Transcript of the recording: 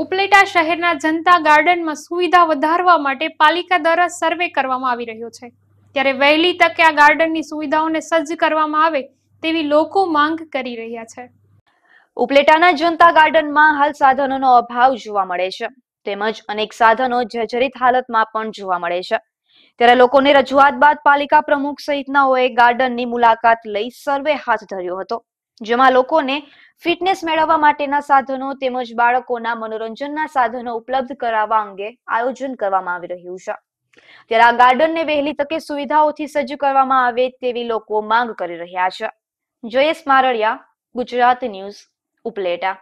ઉપલેટા શહેરના જનતા ગાર્ડનમાં સુવિધા વધારવા માટે પાલિકા દ્વારા સર્વે કરવામાં આવી રહ્યો છે ત્યારે વહેલી તકે આ ગાર્ડનની સુવિધાઓને સજ્જ કરવામાં આવે તેવી લોકો માંગ કરી રહ્યા છે ઉપલેટાના જનતા ગાર્ડનમાં હાલ સાધનોનો અભાવ જોવા મળે છે તેમજ અનેક સાધનો જર્જરિત હાલતમાં પણ જોવા મળે છે ત્યારે લોકોને રજૂઆત બાદ પાલિકા પ્રમુખ સહિતનાઓએ ગાર્ડનની મુલાકાત લઈ સર્વે હાથ ધર્યો હતો જેમાં લોકોને ફિટનેસ મેળવવા માટેના સાધનો તેમજ બાળકોના મનોરંજનના સાધનો ઉપલબ્ધ કરાવવા અંગે આયોજન કરવામાં આવી રહ્યું છે ત્યારે આ ગાર્ડનને વહેલી તકે સુવિધાઓથી સજ્જ કરવામાં આવે તેવી લોકો માંગ કરી રહ્યા છે જયેશ મારડિયા ગુજરાત ન્યૂઝ ઉપલેટા